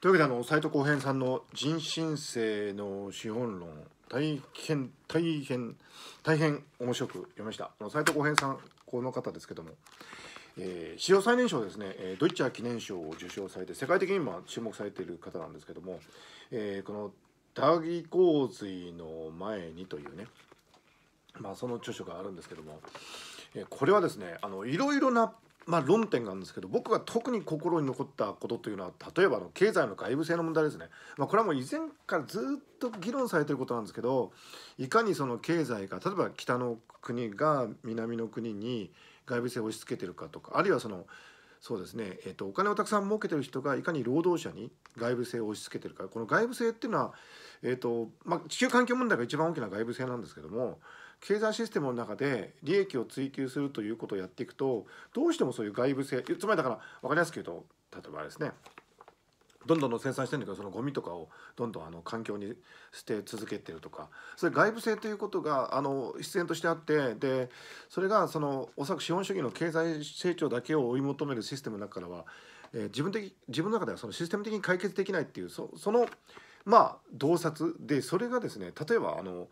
というわけであの斎藤浩平さんの「人身性の資本論」大変大変大変面白く読みました斎藤浩平さんこの方ですけども、えー、史上最年少ですね、えー、ドイッチャー記念賞を受賞されて世界的に今注目されている方なんですけども、えー、この「大洪水の前に」というねまあその著書があるんですけども、えー、これはですねあのいろいろなまあ、論点があるんですけど僕が特に心に残ったことというのは例えばの経済の外部性の問題ですね、まあ、これはもう以前からずっと議論されてることなんですけどいかにその経済が例えば北の国が南の国に外部性を押し付けてるかとかあるいはそのそうですね、えー、とお金をたくさん儲けてる人がいかに労働者に外部性を押し付けてるかこの外部性っていうのは、えーとまあ、地球環境問題が一番大きな外部性なんですけども経済システムの中で利益を追求するということをやっていくとどうしてもそういう外部性つまりだから分かりやすく言うと例えばですねどんどん生産してるんだけどそのゴミとかをどんどんあの環境に捨て続けてるとかそれ外部性ということがあの必然としてあってでそれがそのおそらく資本主義の経済成長だけを追い求めるシステムの中からは、えー、自分的自分の中ではそのシステム的に解決できないっていうそのまあ洞察でそれがですね例えばあの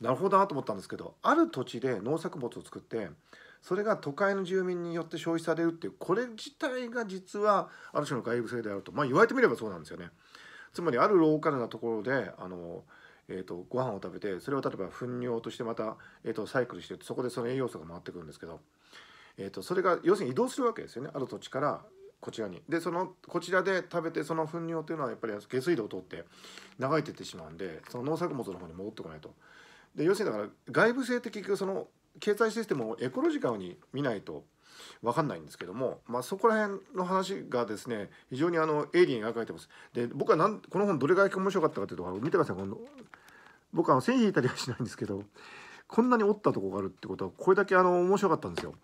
なるほどなと思ったんですけどある土地で農作物を作ってそれが都会の住民によって消費されるっていうこれ自体が実はある種の外部性であるとまあ言われてみればそうなんですよね。つまりあるローカルなところであのえーと、ご飯を食べてそれを例えば糞尿としてまた、えーと、サイクルしてそこでその栄養素が回ってくるんですけど、えーとそれが要するに移動するわけですよねある土地からこちらにでそのこちらで食べてその糞尿というのはやっぱり下水道を通って流れていってしまうんでその農作物の方に戻ってこないとで要するにだから外部性的その経済システムをエコロジカルに見ないと分かんないんですけども、まあ、そこら辺の話がですね非常にあの鋭利に描かれてますで僕はなんこの本どれい面白かったかというと見てください今度僕は線引いたりはしないんですけどこんなに折ったとこがあるってことはこれだけあの面白かったんですよ。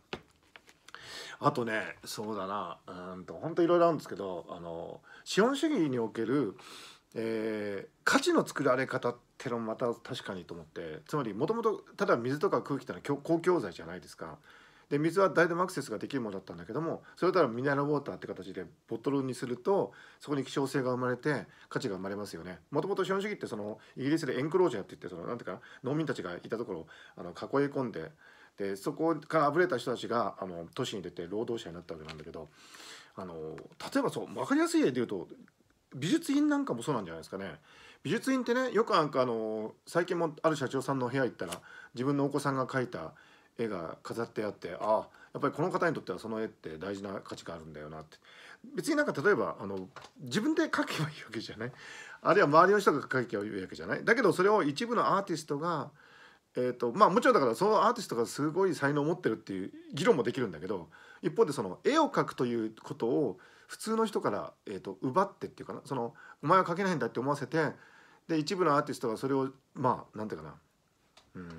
あとねそうだなうんと本当いろいろあるんですけどあの資本主義における、えー、価値の作られ方ってのもまた確かにと思ってつまりもともとただ水とか空気ってのは公共財じゃないですか。で水は誰でもアクセスができるものだったんだけどもそれからミネラルウォーターって形でボトルにするとそこに希少性が生まれて価値が生まれますよねもともと資本主義ってそのイギリスでエンクロージャーって言ってそのなんていうか農民たちがいたところあの囲い込んででそこからあぶれた人たちがあの都市に出て労働者になったわけなんだけどあの例えばそう分かりやすい例で言うと美術品なんかもそうなんじゃないですかね美術品ってねよくなんかあの最近もある社長さんの部屋行ったら自分のお子さんが描いた絵が飾ってあってああやっぱりこの方にとってはその絵って大事な価値があるんだよなって別になんか例えばあの自分で描けばいいわけじゃないあるいは周りの人が描けばいいわけじゃないだけどそれを一部のアーティストがえーとまあ、もちろんだからそのアーティストがすごい才能を持ってるっていう議論もできるんだけど一方でその絵を描くということを普通の人から、えーと、奪ってっていうかなそのお前は描けないんだって思わせてで一部のアーティストがそれをまあなんていうかな、うん、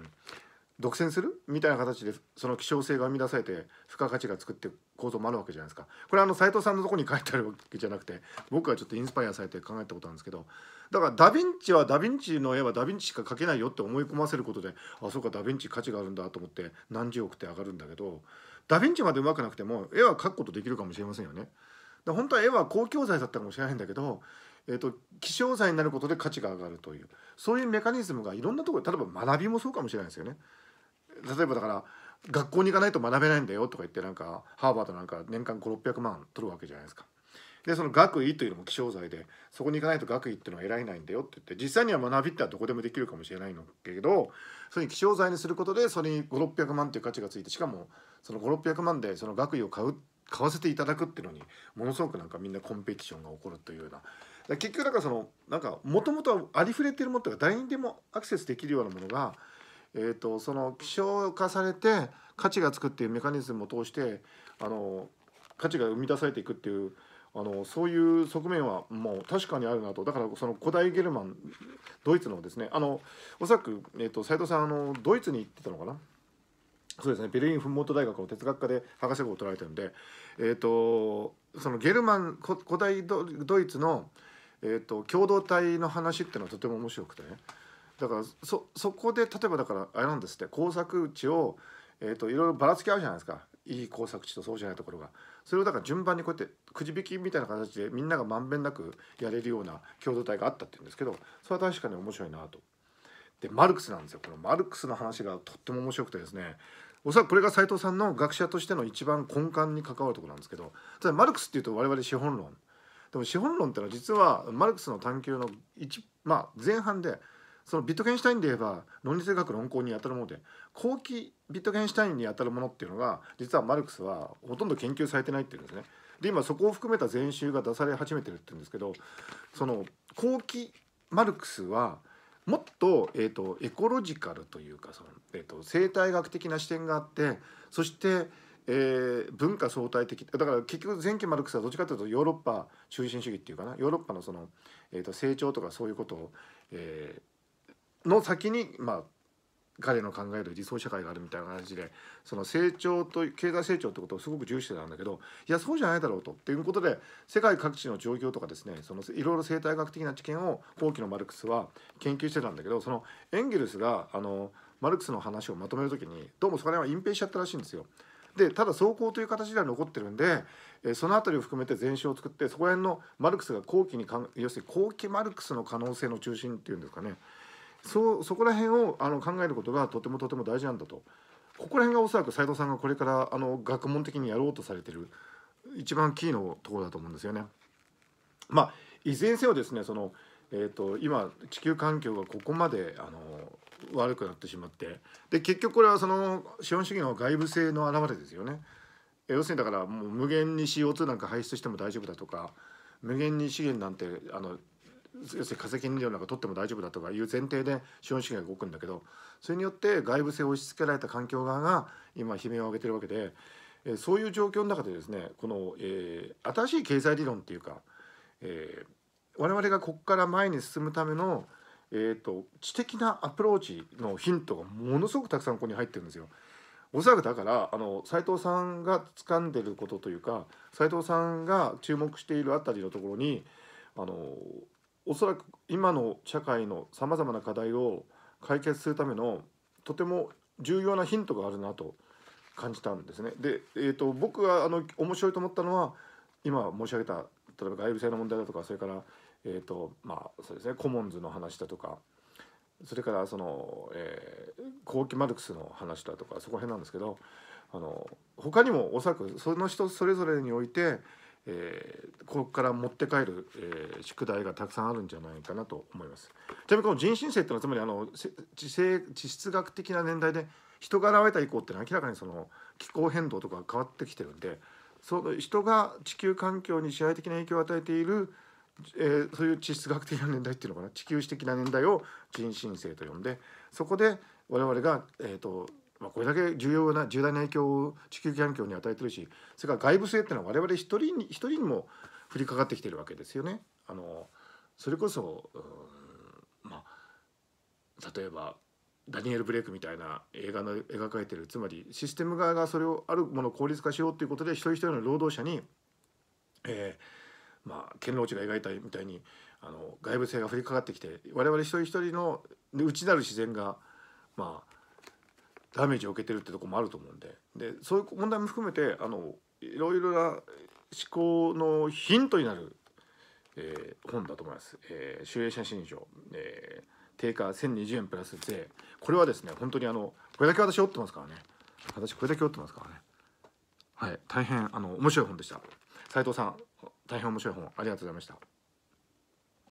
独占するみたいな形でその希少性が生み出されて付加価値が作って構造もあるわけじゃないですかこれあの斎藤さんのとこに書いてあるわけじゃなくて僕がちょっとインスパイアされて考えたことなんですけどだからダ・ヴィンチはダ・ヴィンチの絵はダ・ヴィンチしか描けないよって思い込ませることであそうかダ・ヴィンチ価値があるんだと思って何十億って上がるんだけどダ・ヴィンチまでうまくなくても絵は描くことできるかもしれませんよね。本当は絵は公共財だったかもしれないんだけどえーと、希少財になることで価値が上がるというそういうメカニズムがいろんなところ例えば学びもそうかもしれないですよね例えばだから学校に行かないと学べないんだよとか言ってなんかハーバードなんか年間5600万取るわけじゃないですか。でその学位というのも希少剤でそこに行かないと学位っていうのは得られないんだよって言って実際には学びってはどこでもできるかもしれないんだけどそいう希少剤にすることでそれに5600万っていう価値がついてしかもその5600万でその学位を買う買わせていただくっていうのにものすごくなんかみんなコンペティションが起こるというような結局だからそのなんかもともとありふれてるものとか誰にでもアクセスできるようなものがえーと、その希少化されて価値がつくっていうメカニズムを通してあの価値が生み出されていくっていうあのそういう側面はもう確かにあるなとだからその古代ゲルマンドイツのですねあのおそらく、えーと、斉藤さんあのドイツに行ってたのかなそうですねベルリンフンモート大学の哲学科で博士号を取られてるんで、えーと、そのゲルマン古代ドイツの、えー、と共同体の話っていうのはとても面白くてねだからそそこで例えばだからあれなんですって工作地を、えーと、いろいろばらつき合うじゃないですかいい工作地とそうじゃないところがそれをだから順番にこうやってくじ引きみたいな形でみんながまんべんなくやれるような共同体があったっていうんですけどそれは確かに面白いなと。でマルクスなんですよこのマルクスの話がとっても面白くてですねおそらくこれが斎藤さんの学者としての一番根幹に関わるところなんですけどただマルクスっていうと我々資本論でも資本論っていうのは実はマルクスの探求の一、まあ、前半で「そのビットゲンシュタインで言えば論理性学論考にあたるもので後期ビットゲンシュタインにあたるものっていうのが実はマルクスはほとんど研究されてないっていうんですね。で今そこを含めた全集が出され始めてるって言うんですけどその後期マルクスはもっと,、えーと、エコロジカルというかその、えーと、生態学的な視点があってそしてえー、文化相対的だから結局前期マルクスはどっちかというとヨーロッパ中心主義っていうかなヨーロッパのその、えー、と成長とかそういうことを、えの先にまあ彼の考える理想社会があるみたいな感じでその成長と経済成長ってことをすごく重視してたんだけどいやそうじゃないだろうとっていうことで世界各地の状況とかですねそのいろいろ生態学的な知見を後期のマルクスは研究してたんだけどそのエンゲルスがあのマルクスの話をまとめる時にどうもそれは隠蔽しちゃったらしいんですよ。でただ走行という形では残ってるんで、えその辺りを含めて全書を作ってそこら辺のマルクスが後期に要するに後期マルクスの可能性の中心っていうんですかねそうそこら辺をあの考えることがとてもとても大事なんだとここら辺がおそらく斉藤さんがこれからあの学問的にやろうとされてる一番キーのところだと思うんですよね。まあ、いずれにせよですねその、えーと、今地球環境がここまであの悪くなってしまってで結局これはその資本主義の外部性の表れですよね。要するにだからもう無限に CO2 なんか排出しても大丈夫だとか無限に資源なんてあの要するに化石燃料なんか取っても大丈夫だとかいう前提で資本主義が動くんだけどそれによって外部性を押し付けられた環境側が今悲鳴を上げてるわけで、えそういう状況の中でですねこの、えー、新しい経済理論っていうか、えー、我々がここから前に進むための、えーと、と知的なアプローチのヒントがものすごくたくさんここに入ってるんですよ。おそらくだからあの斉藤さんが掴んでることというか斉藤さんが注目しているあたりのところにあのおそらく今の社会のさまざまな課題を解決するためのとても重要なヒントがあるなと感じたんですね。で、えーと、僕があの面白いと思ったのは今申し上げた例えば外部性の問題だとかそれから、えーとまあ、そうですね、コモンズの話だとかそれからその、えー、後期マルクスの話だとかそこら辺なんですけどあの他にもおそらくその人それぞれにおいてえー、ここから持って帰る、えー、宿題がたくさんあるんじゃないかなと思います。ちなみにこの人心性っていうのはつまりあの地性地質学的な年代で人が現れた以降っていうのは明らかにその気候変動とか変わってきてるんでその人が地球環境に支配的な影響を与えている、えー、そういう地質学的な年代っていうのかな地球史的な年代を人心性と呼んでそこで我々が、えーとまあ、これだけ重要な重大な影響を地球環境に与えてるしそれから外部性っていうのは我々一人に一人にも降りかかってきてるわけですよね。あのそれこそ、まあ、例えばダニエル・ブレイクみたいな映画の描かれてるつまりシステム側がそれをあるものを効率化しようっていうことで一人一人の労働者に、えーまあ、堅牢地が描いたみたいにあの外部性が降りかかってきて我々一人一人の内なる自然がまあダメージを受けてるってとこもあると思うんででそういう問題も含めてあのいろいろな思考のヒントになる、えー、本だと思います。えー、集英写真書、えー、定価1020円プラス税これはですね本当にあのこれだけ私折ってますからね私これだけ折ってますからねはい大変あの面白い本でした斉藤さん大変面白い本ありがとうございました。